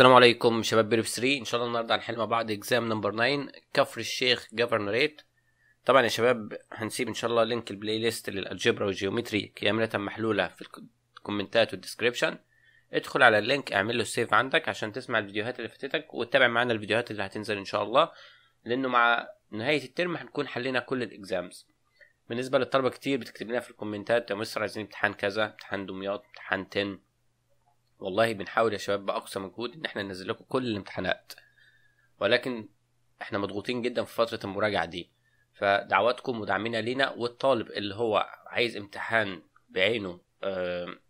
السلام عليكم شباب بيرف 3 ان شاء الله النهارده هنحل مع بعض اكزام نمبر 9 كفر الشيخ جفرنريت طبعا يا شباب هنسيب ان شاء الله لينك البلاي ليست للالجبرا والجيومتري كامله محلوله في الكومنتات والديسكريبشن ادخل على اللينك اعمل له سيف عندك عشان تسمع الفيديوهات اللي فاتتك وتتابع معانا الفيديوهات اللي هتنزل ان شاء الله لانه مع نهايه الترم هنكون حلينا كل الاكزامز بالنسبه للطلبه كتير بتكتب لنا في الكومنتات يا مصر عايزين امتحان كذا امتحان دمياط امتحان 10 والله بنحاول يا شباب باقصى مجهود ان احنا ننزل لكم كل الامتحانات ولكن احنا مضغوطين جدا في فتره المراجعه دي فدعواتكم ودعمنا لينا والطالب اللي هو عايز امتحان بعينه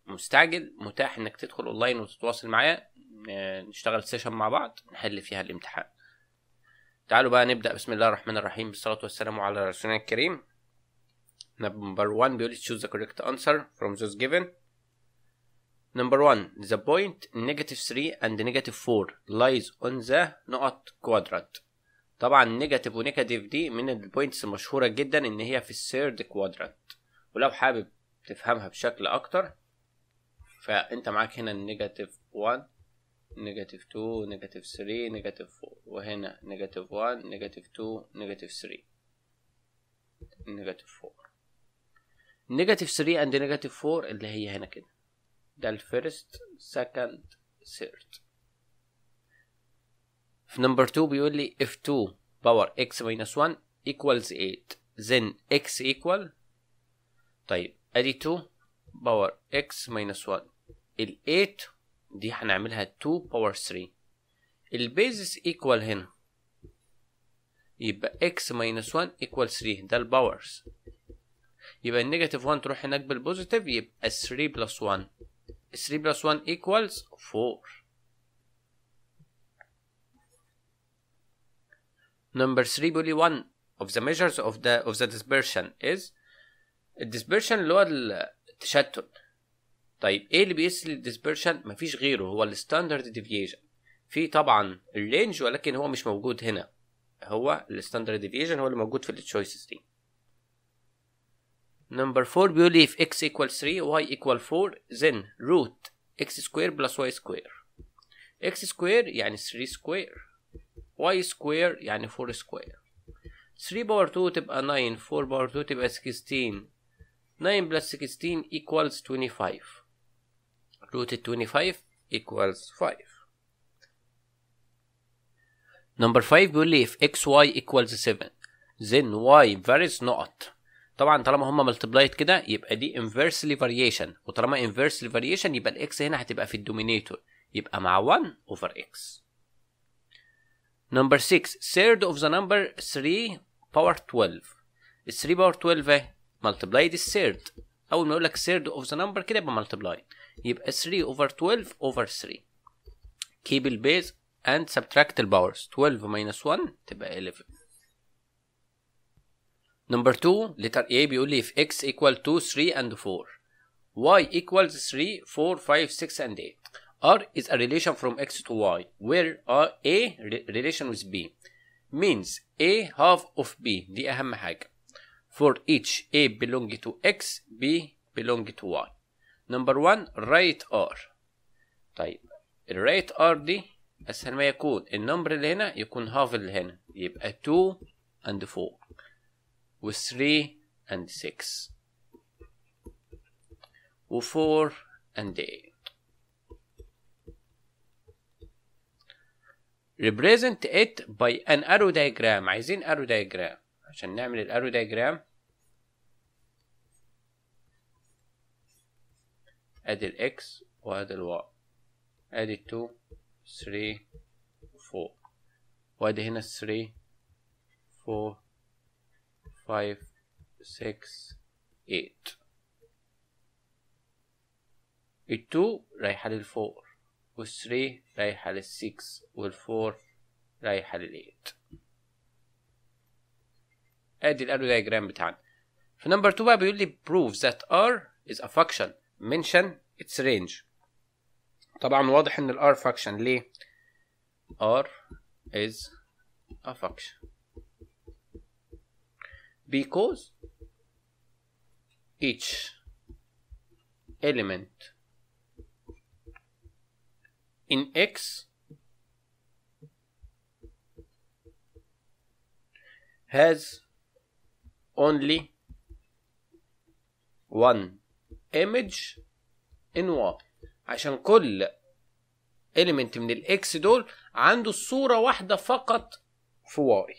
مستعجل متاح انك تدخل اونلاين وتتواصل معايا آه، نشتغل سيشن مع بعض نحل فيها الامتحان تعالوا بقى نبدا بسم الله الرحمن الرحيم بالصلاه والسلام على رسولنا الكريم number 1 بيقول choose the correct answer from those given Number one, the point negative 3 and negative 4 lies on the نقط quadrant. طبعا نيجاتيف ونيجاتيف دي من البوينتس المشهورة جدا ان هي في الثيرد quadrant. ولو حابب تفهمها بشكل اكتر فانت معاك هنا النيجاتيف 1 نيجاتيف 2 نيجاتيف 3 نيجاتيف 4 وهنا نيجاتيف 1 نيجاتيف 2 نيجاتيف 3 نيجاتيف 4 نيجاتيف 3 اند نيجاتيف 4 اللي هي هنا كده ده الفيرست سكند ثيرد في نمبر 2 بيقول لي if 2 باور x minus 1 equals 8 then x equal طيب ادي 2 باور x minus 1 ال 8 دي هنعملها 2 باور 3 البيزس ايكوال هنا يبقى x minus 1 equal 3 ده الباورز يبقى النيجاتيف 1 تروح هناك بالبوزيتيف يبقى 3 بلس 1 3 بلس 1 equals 4 number 3 بولي 1 of the measures of the of the dispersion is الديسبرشن اللي هو التشتت طيب ايه اللي بيقيس الديسبرشن مفيش غيره هو الستاندرد ديفيشن في طبعا الرينج ولكن هو مش موجود هنا هو الستاندرد ديفيشن هو اللي موجود في التشويسز دي Number 4 we'll leave x equals 3 y equals 4 then root x square plus y square x square يعني 3 square y square يعني 4 square 3 bar 2 تبقى 9 4 bar 2 تبقى 16 9 plus 16 equals 25 root 25 equals 5 number 5 بيقول لي xy equals 7 then y varies not طبعا طالما هما ملتبلايد كده يبقى دي انفرسلي فاريشن وطالما انفرسلي فاريشن يبقى الاكس هنا هتبقى في الدومينيتور يبقى مع 1 اوفر اكس نمبر 6 third of the number 3 power 12 ال 3 باور 12 اهي multiplied الثيرد اول ما يقولك لك third of the number كده يبقى multiply يبقى 3 over 12 over 3 keep البيز and subtract الباورز 12 minus 1 تبقى 11 Number 2 letter A بيقول لي x equal to 3 and 4 y equals 3 4 5 6 and 8 R is a relation from X to Y where A re relation with B means A half of B دي أهم حاجة for each A belong to X B belong to Y number one write R طيب write R دي أسهل ما يكون النمبر اللي هنا يكون half اللي هنا يبقى 2 and 4 و 3 and 6 و 4 and 8 represent it by an arrow diagram عايزين arrow diagram عشان نعمل الارو diagram ادي الاكس وادي الواي ادي 2 3 4 وادي هنا 3 4 five, six, eight التو رايحة للفور والثري رايحة للسكس والفور رايحة للإيت ادي الارو دايجرام بتاعنا في نمبر 2 بقى بيقول لي prove that r is a function mention its range طبعا واضح ان الار function ليه r is a function because each element in X has only one image in Y عشان كل element من الاكس دول عنده صورة واحدة فقط في واي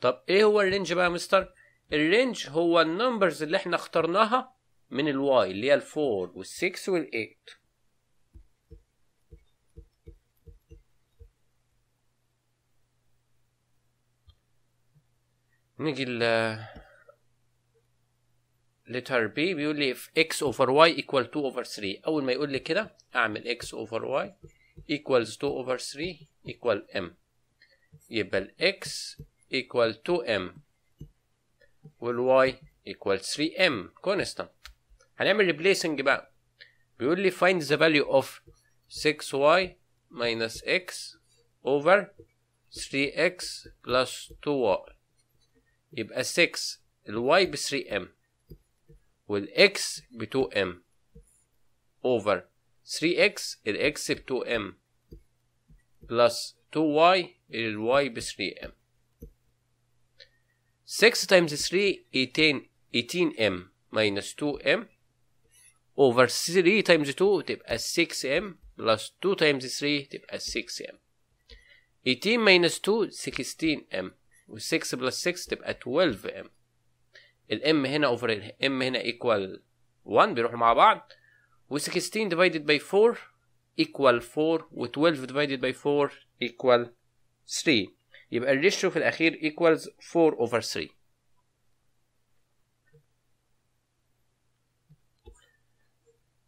طب ايه هو الرينج بقى يا مستر الرينج هو النمبرز اللي احنا اخترناها من الواي اللي هي الفور والسكس والايت نيجي ل لتر بي بيقول لي if x over y equal 2 over 3 أول ما يقول لي كده أعمل x over y equals 2 over 3 equal m يبقى ال x equal 2m والy equal 3m constant هنعمل replacing بقى بيقول لي find the value of 6y minus x over 3x plus 2y يبقى 6 الواي ب 3m والاكس ب 2m over 3x الاكس ب 2m plus 2y الواي ب 3m 6 times 3, 18, 18m minus 2m over 3 times 2 تبقى 6m plus 2 times 3 تبقى 6m 18 minus 2 16m و 6 plus 6 تبقى 12m الام هنا اوفر m هنا equal 1 بيروحوا مع بعض و 16 divided by 4 equal 4 و 12 divided by 4 equal 3 يبقى الريشيو في الاخير ايكوالز 4 اوفر 3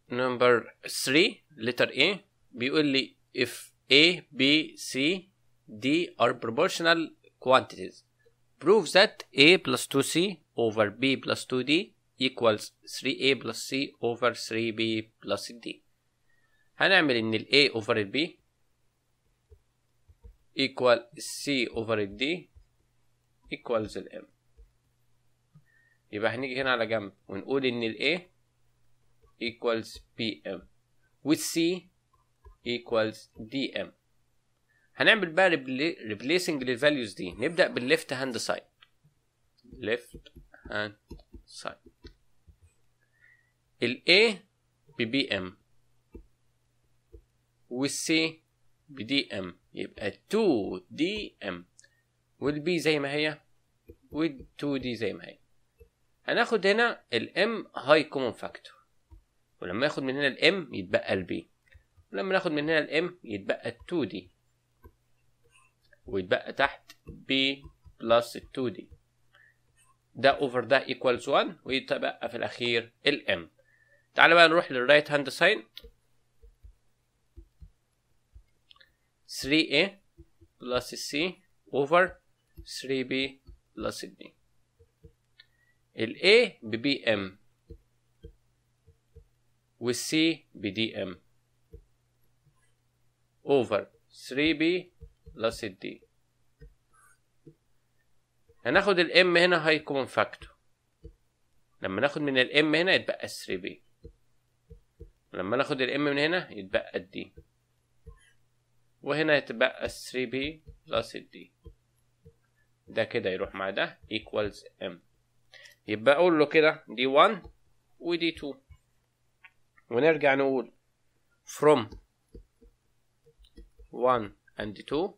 نمبر 3 letter A بيقول لي if A B C D are proportional quantities prove that A plus 2C over B plus 2D equals 3A plus C over 3B plus D هنعمل ان ال A over ال B equal C over D equals ال M يبقى هنيجي هنا على جنب ونقول إن ال A equals PM c equals DM هنعمل بقى replacing للفاليوز دي نبدأ بالليفت هاند سايد left hand side ال A ب BM والC ب DM يبقى 2 دي ام والبي زي ما هي وال2 دي زي ما هي هناخد هنا الام هاي كومون فاكتور ولما ناخد من هنا الام يتبقى البي ولما ناخد من هنا الام يتبقى ال2 دي ويتبقى تحت بي بلس ال2 دي ده اوفر ده ايكوالز 1 ويتبقى في الاخير الام تعالى بقى نروح للرايت هاند ساين 3A plus C over 3B plus D ال A ب m وال C ب m over 3B plus D هناخد ال M هنا هاي common فاكتور لما ناخد من ال M هنا يتبقى 3B لما ناخد ال M من هنا يتبقى الدي وهنا يتبقى 3b plus d ده كده يروح مع ده equals m يبقى اقول له كده d 1 d 2 ونرجع نقول from 1 and 2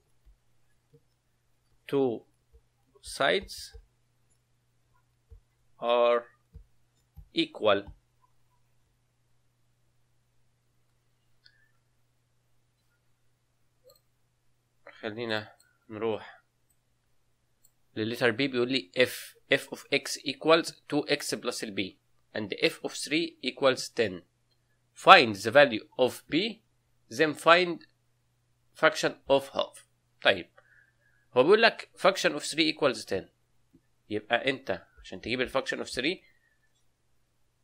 two sides are equal خلينا نروح للليتر بي بيقول لي اف اف اوف اكس equals 2x plus البي and f of 3 equals 10 find the value of b then find fraction of half طيب هو بيقول لك fraction of 3 equals 10 يبقى انت عشان تجيب الفاكشن اوف 3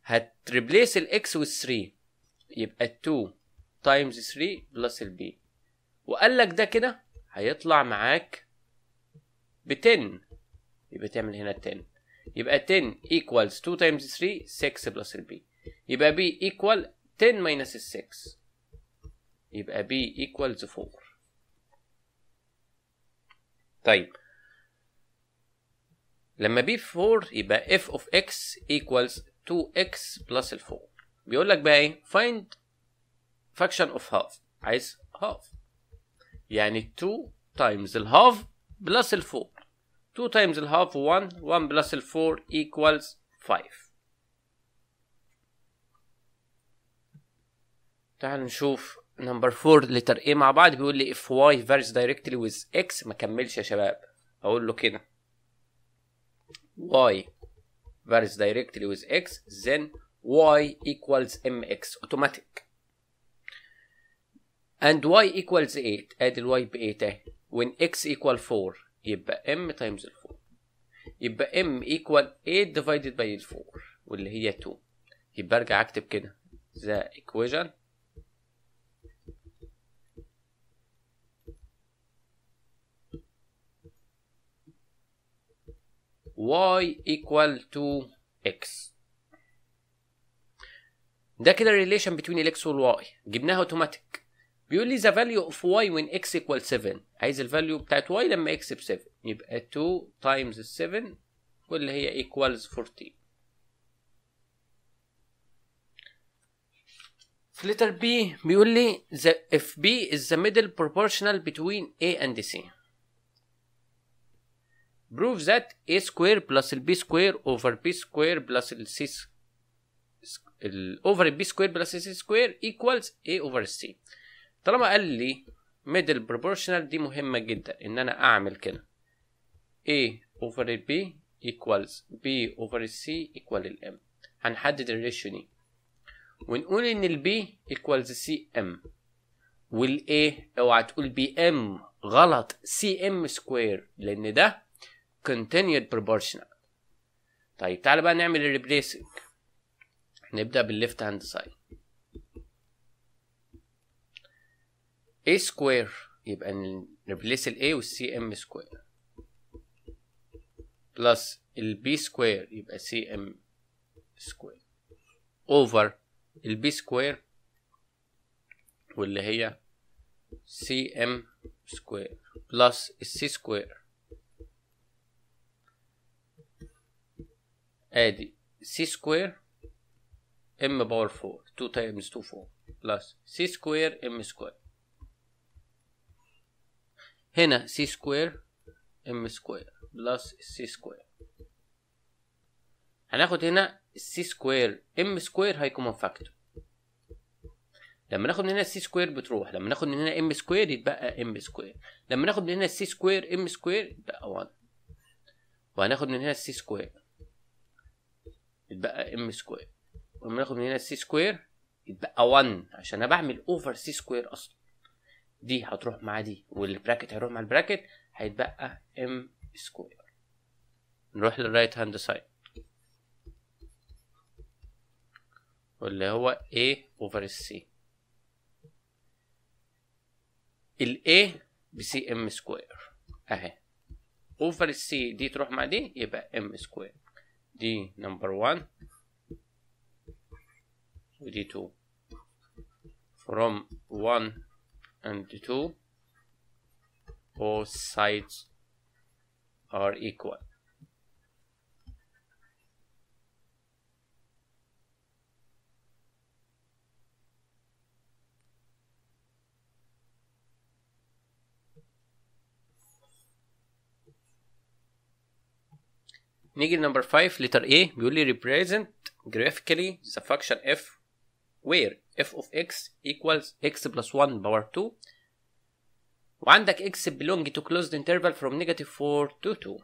هتريبليس الاكس وال 3 يبقى 2 تايمز 3 بلس البي وقال لك ده كده هيطلع معاك ب 10 يبقى تعمل هنا 10 يبقى 10 equals 2 times 3 6 plus b يبقى b equal 10 minus 6 يبقى b equals 4 طيب لما b 4 يبقى f of x equals 2x plus 4 بيقول لك بقى ايه find fraction of half عايز half يعني 2 تايمز الهاف بلس ال 4 2 تايمز الهاف 1 1 بلس ال 4 ايكوالز 5 تعال نشوف نمبر 4 لتر ايه مع بعض بيقول لي if y varies directly with x ما كملش يا شباب اقول له كده y varies directly with x then y equals mx automatic and y equals 8 ادي الواي ب 8 اهي when x equal 4 يبقى m times 4 يبقى m equal 8 divided by 4 واللي هي 2 يبقى ارجع اكتب كده the equation y equal to x ده كده الريليشن بين ال x وال y جبناها اوتوماتيك بيقول لي ذا فاليو اوف واي وين اكس ايكوال 7 عايز ال value بتاعت y لما x ب 7 يبقى 2 times 7 واللي هي equals 14 في لتر بي بيقول لي the if b is the middle proportional between a and c prove that a square plus b square over b square plus c over b square plus c square equals a over c طالما قال لي ميدل بروبورشنال دي مهمة جدا ان انا اعمل كده A over B equals B over C equal ال M هنحدد الريشيو دي ونقول ان ال B equals CM وال A اوعى تقول M غلط CM سكوير لان ده continued proportional طيب تعالى بقى نعمل الريبليسنج نبدأ بالليفت هاند سايد A سكوير يبقى نبليس ال A وال c m سكوير بلس ال b سكوير يبقى c m سكوير اوفر ال b سكوير واللي هي c m سكوير بلس ال c سكوير ادي c سكوير m باور 4 2 تايمز 2 4 بلس c سكوير m سكوير هنا سي سكوير ام سكوير بلس سي سكوير هناخد هنا سي سكوير ام سكوير هيكون فاكتور لما ناخد من هنا سي سكوير بتروح لما ناخد من هنا ام سكوير يتبقى ام سكوير لما ناخد من هنا سي سكوير ام سكوير يتبقى 1 وهناخد من هنا سي سكوير يتبقى ام سكوير ولما ناخد من هنا سي سكوير يتبقى 1 عشان انا بعمل اوفر سي سكوير اصلا دي هتروح مع دي والبراكت هيروح مع البراكت هيتبقى ام سكوير نروح للرايت هاند سايد واللي هو A over C ال A بسي ام سكوير اهي اوفر السي دي تروح مع دي يبقى ام سكوير دي نمبر 1 ودي 2 from 1 and the two both sides are equal Negative number 5 letter A purely represent graphically the function f where f of x equals x plus 1 power 2 وعندك x belong to closed interval from negative 4 to 2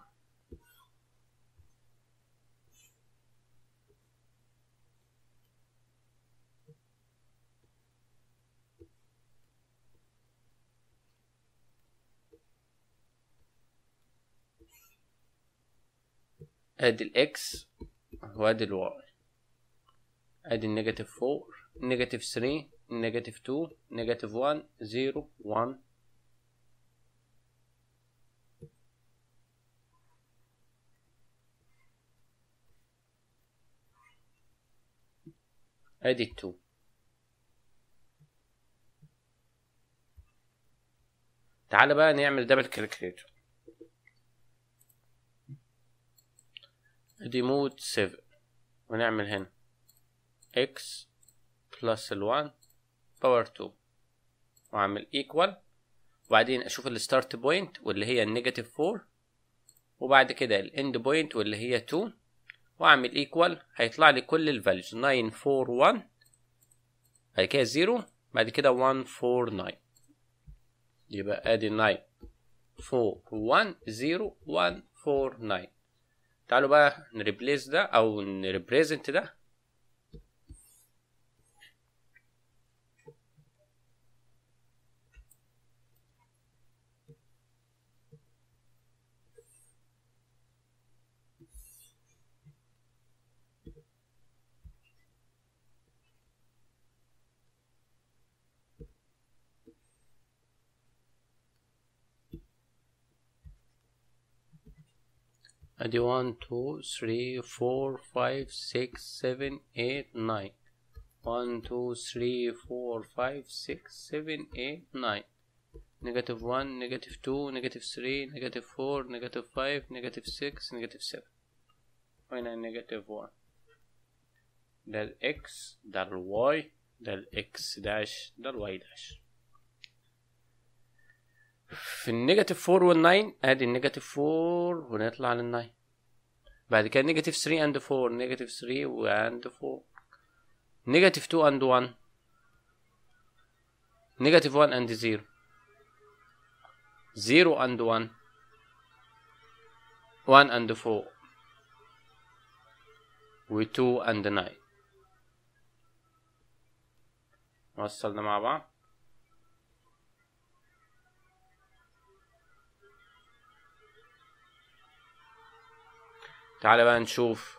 ادي الاكس وادي الواي ادي النيجاتيف 4 نيجاتيف 3 نيجاتيف 2 نيجاتيف 1 0 1 ادي 2 تعال بقى نعمل دبل كالكليتر ادي مود 7 ونعمل هنا اكس بلس ال1 باور 2 واعمل ايكوال وبعدين اشوف الستارت بوينت واللي هي النيجاتيف 4 وبعد كده الاند بوينت واللي هي 2 واعمل ايكوال هيطلع لي كل الفاليوز 941 بعد كده 0 بعد كده 149 يبقى ادي 9410149 تعالوا بقى نريبليس ده او نريبريزنت ده ادي 1 2 3 4 5 6 7 8 9 1 2 3 4 5 6 7 8 9 1 2 3 4 5 6 7 هنا نيجاتيف 1 ده الاكس ده الواي ده الاكس داش ده الواي داش في النيجاتيف 4 وال9 ادي النيجاتيف 4 ونطلع لل9 بعد كده نيجاتيف 3 اند 4 نيجاتيف 3 واند 4 نيجاتيف 2 اند 1 نيجاتيف 1 اند 0 0 اند 1 1 اند 4 و 2 اند 9 وصلنا مع بعض تعالى بقى نشوف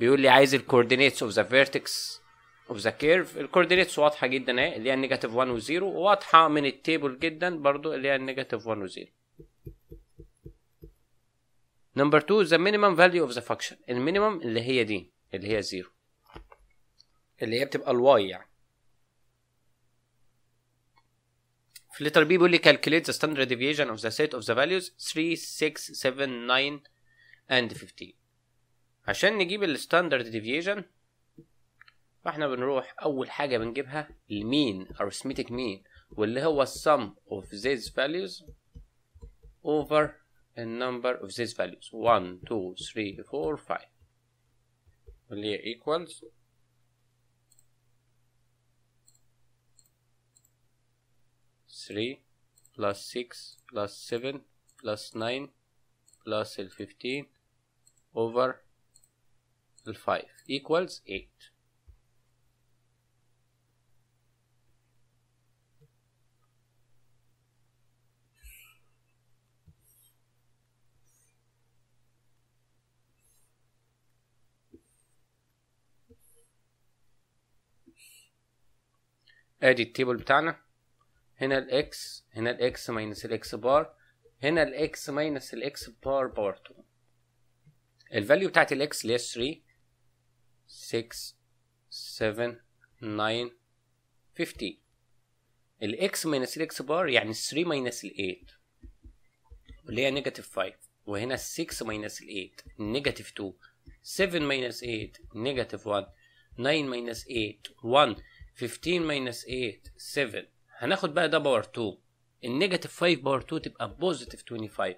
بيقول لي عايز الكوردينيتس اوف ذا فيرتكس اوف ذا كيرف الكوردينيتس واضحه جدا اهي اللي هي النيجاتيف 1 و0 واضحه من التيبل جدا برضو اللي هي النيجاتيف 1 و0 نمبر 2 ذا مينيمم فاليو اوف ذا فانكشن المينيمم اللي هي دي اللي هي 0 اللي هي بتبقى الواي يعني في لتر بي بيقول لي calculate the standard deviation of the set of the values 3 6 7 9 اند 15 عشان نجيب الستاندرد ديفيجن فاحنا بنروح اول حاجه بنجيبها المين arithmetic mean واللي هو السم of these values over the number of these values 1 2 3 4 5 واللي هي equals three plus six plus seven plus nine plus ال 15 over ال 5 equals 8 ادي التيبل بتاعنا هنا الاكس هنا الاكس ماينس الاكس بار هنا الاكس ماينس الاكس بار باور 2 الفاليو بتاعت الاكس اللي هي 3 6 7 9 15 الاكس ماينس الاكس بار يعني 3 ماينس ال 8 اللي هي نيجاتيف 5 وهنا 6 ماينس ال 8 نيجاتيف 2 7 ماينس 8 نيجاتيف 1 9 ماينس 8 1 15 ماينس 8 7 هناخد بقى ده باور 2 النيجاتيف 5 باور 2 تبقى بوزيتيف 25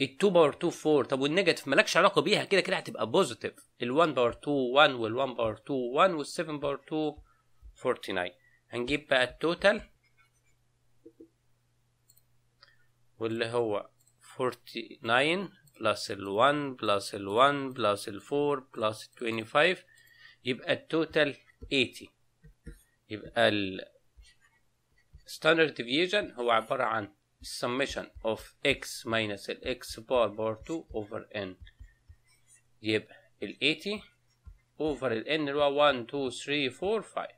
ال 2 باور 2 4 طب والنيجاتيف مالكش علاقه بيها كده كده هتبقى بوزيتيف ال 1 باور 2 1 وال 1 باور 2 1 وال 7 باور 2 49 هنجيب بقى التوتال واللي هو 49 بلس ال 1 بلس ال 1 بلس ال 4 بلس 25 يبقى التوتال 80 يبقى ال standard deviation هو عبارة عن summation of x minus ال x power power 2 over n يبقى ال 80 over ال n اللي هو 1 2 3 4 5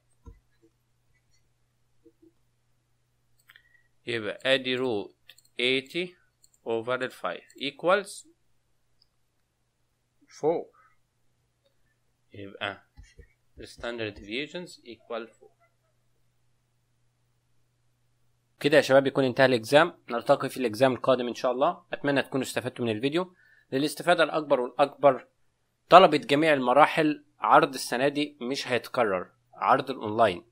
يبقى ادي root 80 over ال 5 equals 4 يبقى the standard deviations equal 4 كده يا شباب يكون انتهى الاكزام نلتقي في الاكزام القادم ان شاء الله اتمنى تكونوا استفدتوا من الفيديو للاستفاده الاكبر والاكبر طلبة جميع المراحل عرض السنة دي مش هيتكرر عرض الاونلاين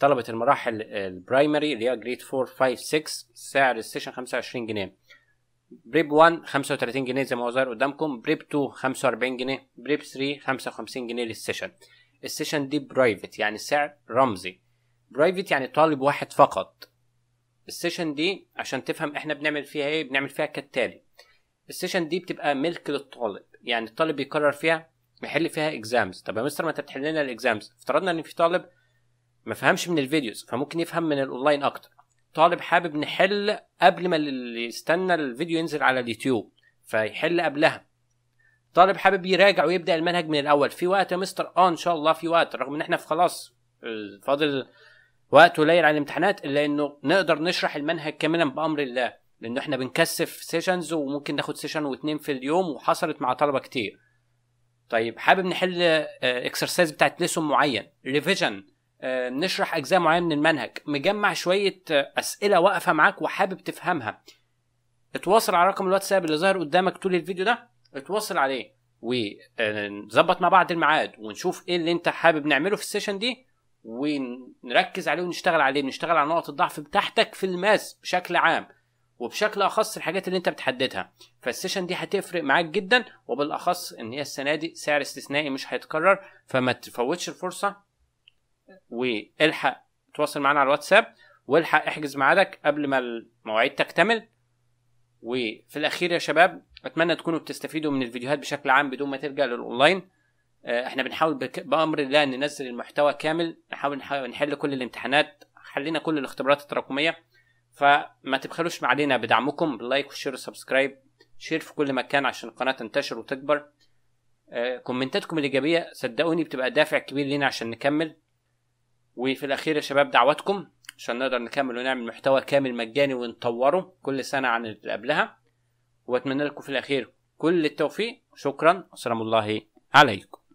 طلبة المراحل البرايمري اللي هي جريد 4 5 6 سعر السيشن 25 جنيه بريب 1 35 جنيه زي ما هو ظاهر قدامكم بريب 2 45 جنيه بريب 3 55 جنيه للسيشن السيشن دي برايفت يعني سعر رمزي برايفت يعني طالب واحد فقط السيشن دي عشان تفهم احنا بنعمل فيها ايه بنعمل فيها كالتالي السيشن دي بتبقى ملك للطالب يعني الطالب بيقرر فيها بيحل فيها اكزامز طب يا مستر ما انت بتحل لنا الاكزامز افترضنا ان في طالب ما فهمش من الفيديوز فممكن يفهم من الاونلاين اكتر طالب حابب نحل قبل ما اللي يستنى الفيديو ينزل على اليوتيوب فيحل قبلها طالب حابب يراجع ويبدا المنهج من الاول في وقت يا مستر اه ان شاء الله في وقت رغم ان احنا في خلاص آه، فاضل وقت قليل على الامتحانات الا انه نقدر نشرح المنهج كاملا بامر الله لانه احنا بنكثف سيشنز وممكن ناخد سيشن واثنين في اليوم وحصلت مع طلبه كتير طيب حابب نحل اكسرسايز آه، بتاعت ليسون معين ريفيجن آه، نشرح اجزاء معينه من المنهج مجمع شويه آه، اسئله واقفه معاك وحابب تفهمها اتواصل على رقم الواتساب اللي ظاهر قدامك طول الفيديو ده اتواصل عليه ونظبط مع بعض الميعاد ونشوف ايه اللي انت حابب نعمله في السيشن دي ونركز عليه ونشتغل عليه بنشتغل على نقط الضعف بتاعتك في الماس بشكل عام وبشكل اخص الحاجات اللي انت بتحددها فالسيشن دي هتفرق معاك جدا وبالاخص ان هي السنه دي سعر استثنائي مش هيتكرر فما تفوتش الفرصه والحق تواصل معانا على الواتساب والحق احجز ميعادك قبل ما المواعيد تكتمل وفي الاخير يا شباب اتمنى تكونوا بتستفيدوا من الفيديوهات بشكل عام بدون ما ترجع للاونلاين آه، احنا بنحاول بامر الله ننزل المحتوى كامل نحاول نحل كل الامتحانات حلينا كل الاختبارات التراكميه فما تبخلوش علينا بدعمكم باللايك والشير والسبسكرايب شير في كل مكان عشان القناه تنتشر وتكبر آه، كومنتاتكم الايجابيه صدقوني بتبقى دافع كبير لينا عشان نكمل وفي الاخير يا شباب دعواتكم عشان نقدر نكمل ونعمل محتوى كامل مجاني ونطوره كل سنه عن اللي قبلها واتمنى لكم في الاخير كل التوفيق شكرا وسلام الله عليكم